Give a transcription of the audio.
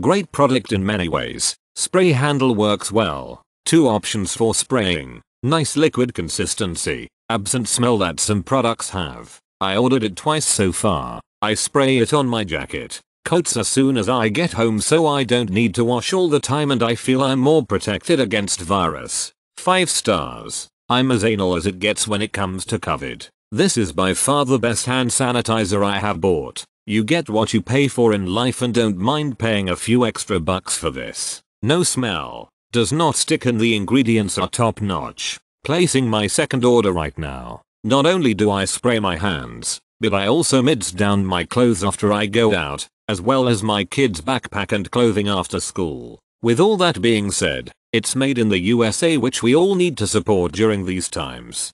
Great product in many ways. Spray handle works well. Two options for spraying. Nice liquid consistency. Absent smell that some products have. I ordered it twice so far. I spray it on my jacket. Coats as soon as I get home so I don't need to wash all the time and I feel I'm more protected against virus. 5 stars. I'm as anal as it gets when it comes to COVID. This is by far the best hand sanitizer I have bought. You get what you pay for in life and don't mind paying a few extra bucks for this. No smell, does not stick and the ingredients are top notch. Placing my second order right now. Not only do I spray my hands, but I also mids down my clothes after I go out, as well as my kids backpack and clothing after school. With all that being said, it's made in the USA which we all need to support during these times.